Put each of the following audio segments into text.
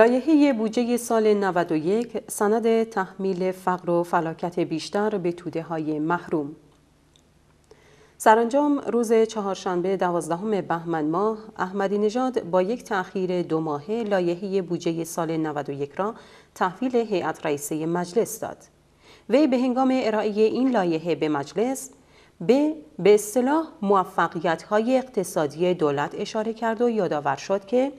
لایحه بودجه سال 91 سند تحمیل فقر و فلاکت بیشتر به توده های محروم سرانجام روز چهارشنبه دوازدهم بهمن ماه احمدی نژاد با یک تأخیر دو ماهه لایحه بودجه سال 91 را تحویل هیئت رئیسه مجلس داد. وی به هنگام ارائه این لایحه به مجلس به به اصطلاح های اقتصادی دولت اشاره کرد و یادآور شد که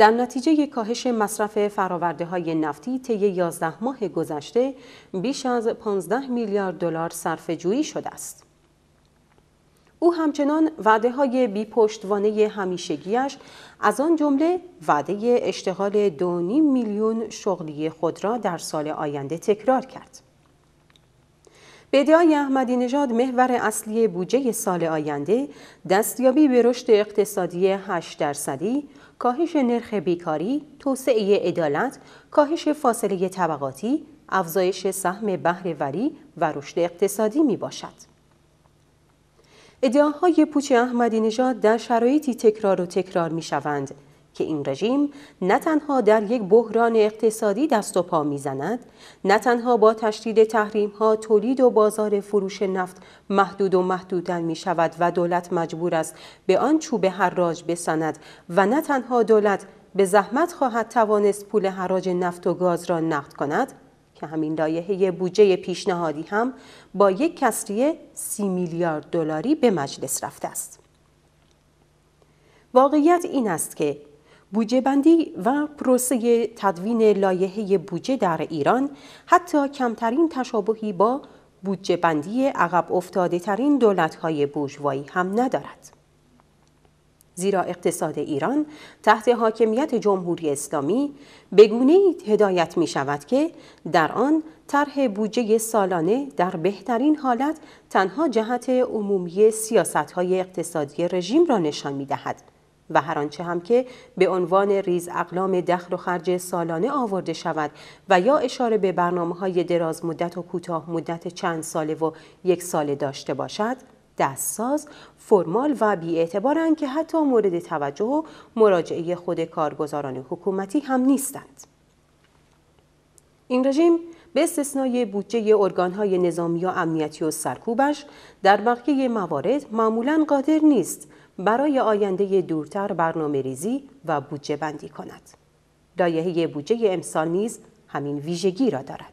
در نتیجه کاهش مصرف فراورده های نفتی طی 11 ماه گذشته بیش از 15 میلیارد دلار صرف جویی شده است. او همچنان وعده های بی پشتوانه همیشگیش از آن جمله وعده اشتغال 2.5 میلیون شغلی خود را در سال آینده تکرار کرد. بدیای احمدی نژاد محور اصلی بودجه سال آینده دستیابی به رشد اقتصادی 8 درصدی، کاهش نرخ بیکاری، توسعه عدالت، کاهش فاصله طبقاتی، افزایش سهم بهرهوری و رشد اقتصادی می باشد. ادعاهای پوچ احمدی نژاد در شرایطی تکرار و تکرار می شوند که این رژیم نه تنها در یک بحران اقتصادی دست و پا میزند نه تنها با تشدید تحریم ها تولید و بازار فروش نفت محدود و محدودتر می شود و دولت مجبور است به آن چوب حراج بسند و نه تنها دولت به زحمت خواهد توانست پول حراج نفت و گاز را نقد کند که همین لایحه بودجه پیشنهادی هم با یک کسری سی میلیارد دلاری به مجلس رفته است. واقعیت این است که بودجه بندی و پروسه تدوین لایحه بودجه در ایران حتی کمترین تشابهی با بودجه بندی عقب افتاده ترین دولت های بورژوایی هم ندارد. زیرا اقتصاد ایران تحت حاکمیت جمهوری اسلامی به گونه هدایت می شود که در آن طرح بودجه سالانه در بهترین حالت تنها جهت عمومی سیاست های اقتصادی رژیم را نشان می دهد. و هر آنچه هم که به عنوان ریز اقلام دخل و خرج سالانه آورده شود و یا اشاره به برنامه های دراز مدت و کوتاه مدت چند ساله و یک ساله داشته باشد دستساز فرمال و بیاعتبارند که حتی مورد توجه و مراجعه خود کارگزاران حکومتی هم نیستند این رژیم به استثنای بودجه های نظامی و امنیتی و سرکوبش در بقیه موارد معمولا قادر نیست برای آینده دورتر برنامه ریزی و بودجه بندی کند. لایحه بودجه امسال نیز همین ویژگی را دارد.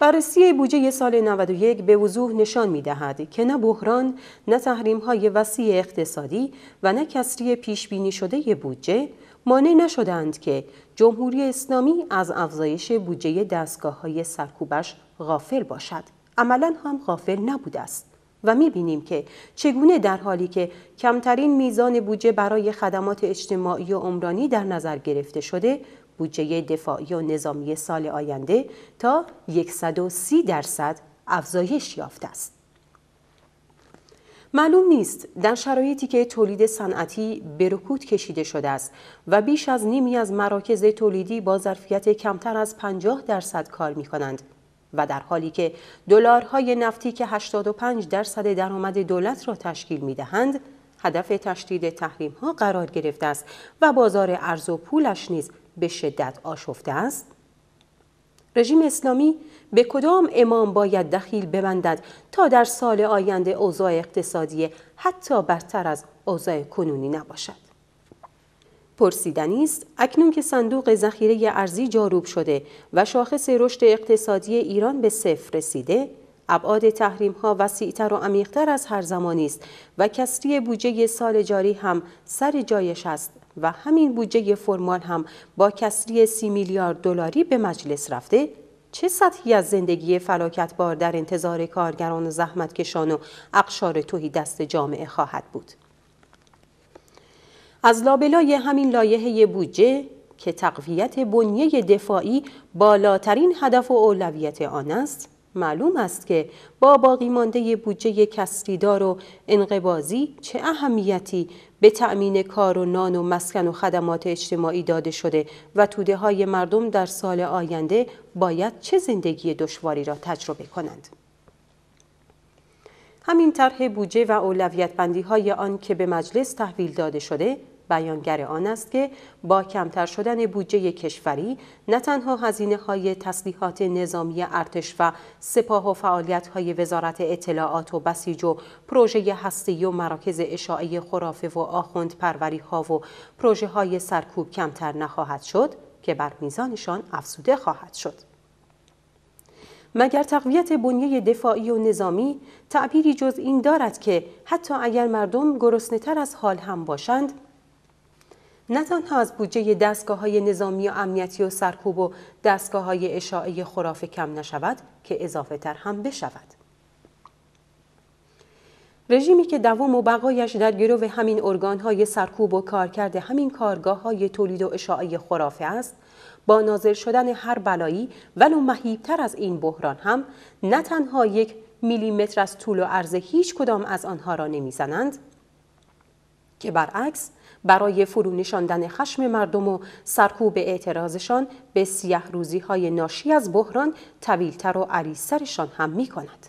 بررسی بودجه سال 91 به وضوح نشان می دهد که نه بحران، نه تحریم های وسیع اقتصادی و نه کسری پیش بینی شده بودجه مانع نشدند که جمهوری اسلامی از افزایش بودجه دستگاه های سرکوبش غافل باشد. عملا هم غافل نبوده است. و بینیم که چگونه در حالی که کمترین میزان بودجه برای خدمات اجتماعی و عمرانی در نظر گرفته شده بودجه دفاعی و نظامی سال آینده تا 130 درصد افزایش یافته است. معلوم نیست در شرایطی که تولید صنعتی به رکود کشیده شده است و بیش از نیمی از مراکز تولیدی با ظرفیت کمتر از 50 درصد کار می کنند و در حالی که دلارهای نفتی که 85 درصد درآمد دولت را تشکیل میدهند هدف تشدید تحریم ها قرار گرفته است و بازار ارز و پولش نیز به شدت آشفته است رژیم اسلامی به کدام امام باید دخیل ببندد تا در سال آینده اوضاع اقتصادی حتی برتر از اوضاع کنونی نباشد پرسیدنی است اکنون که صندوق ذخیره ارزی جاروب شده و شاخص رشد اقتصادی ایران به صفر رسیده ابعاد تحریم ها وسیعتر و عمیقتر از هر زمانی است و کسری بودجه سال جاری هم سر جایش است و همین بودجه فرمال هم با کسری سی میلیارد دلاری به مجلس رفته چه سطحی از زندگی فلاکتبار در انتظار کارگران و زحمت کشان و اقشار توهی دست جامعه خواهد بود؟ از لابلای همین لایحه بودجه که تقویت بنیه دفاعی بالاترین هدف و اولویت آن است معلوم است که با باقی مانده بودجه کسریدار و انقبازی چه اهمیتی به تأمین کار و نان و مسکن و خدمات اجتماعی داده شده و توده های مردم در سال آینده باید چه زندگی دشواری را تجربه کنند. همین طرح بودجه و اولویت بندی های آن که به مجلس تحویل داده شده بیانگر آن است که با کمتر شدن بودجه کشوری نه تنها هزینه های تسلیحات نظامی ارتش و سپاه و فعالیت های وزارت اطلاعات و بسیج و پروژه هستی و مراکز اشاعه خرافه و آخوند پروری ها و پروژه های سرکوب کمتر نخواهد شد که بر میزانشان افزوده خواهد شد. مگر تقویت بنیه دفاعی و نظامی تعبیری جز این دارد که حتی اگر مردم گرسنه‌تر از حال هم باشند نه تنها از بودجه دستگاه های نظامی و امنیتی و سرکوب و دستگاه های اشاعه خرافه کم نشود که اضافه تر هم بشود. رژیمی که دوام و بقایش در گرو همین های سرکوب و کارکرد همین کارگاه های تولید و اشاعه خرافه است با ناظر شدن هر بلایی ولو مهیبتر از این بحران هم نه تنها یک میلیمتر از طول و عرض هیچ کدام از آنها را نمیزنند که برعکس برای فرو نشاندن خشم مردم و سرکوب اعتراضشان به سیه روزی های ناشی از بحران طویلتر و عریضترشان هم می کند.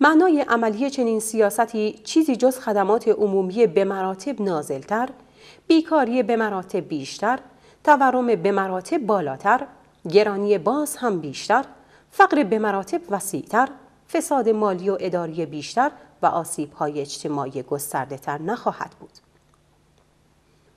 معنای عملی چنین سیاستی چیزی جز خدمات عمومی به مراتب نازلتر، بیکاری به مراتب بیشتر، تورم به مراتب بالاتر، گرانی باز هم بیشتر، فقر به مراتب وسیعتر، فساد مالی و اداری بیشتر و های اجتماعی گستردهتر نخواهد بود.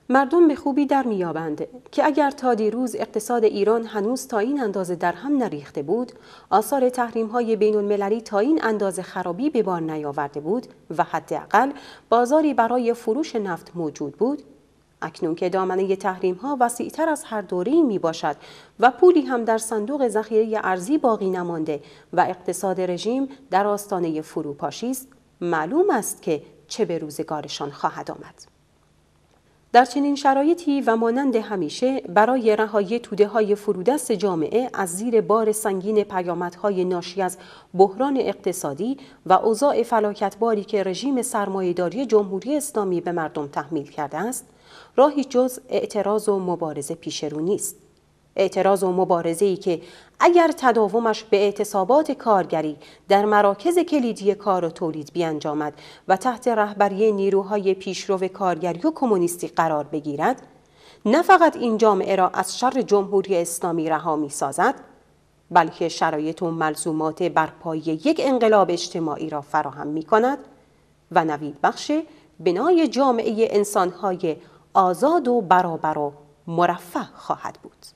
مردم به خوبی در میابند که اگر تا دیروز اقتصاد ایران هنوز تا این اندازه در هم نریخته بود، آثار تحریم های بین المللی تا این اندازه خرابی به بار نیاورده بود و حداقل بازاری برای فروش نفت موجود بود، اکنون که دامنه تحریم ها وسیعتر از هر دوری می باشد و پولی هم در صندوق ذخیره ارزی باقی نمانده و اقتصاد رژیم در آستانه فروپاشی است معلوم است که چه به روزگارشان خواهد آمد در چنین شرایطی و مانند همیشه برای رهایی توده های فرودست جامعه از زیر بار سنگین پیامدهای ناشی از بحران اقتصادی و اوضاع فلاکتباری که رژیم سرمایهداری جمهوری اسلامی به مردم تحمیل کرده است راهی جز اعتراض و مبارزه پیش نیست اعتراض و مبارزه ای که اگر تداومش به اعتصابات کارگری در مراکز کلیدی کار و تولید بیانجامد و تحت رهبری نیروهای پیشرو کارگری و کمونیستی قرار بگیرد نه فقط این جامعه را از شر جمهوری اسلامی رها می سازد بلکه شرایط و ملزومات برپای یک انقلاب اجتماعی را فراهم می کند و نوید بخش بنای جامعه انسانهای آزاد و برابر و مرفه خواهد بود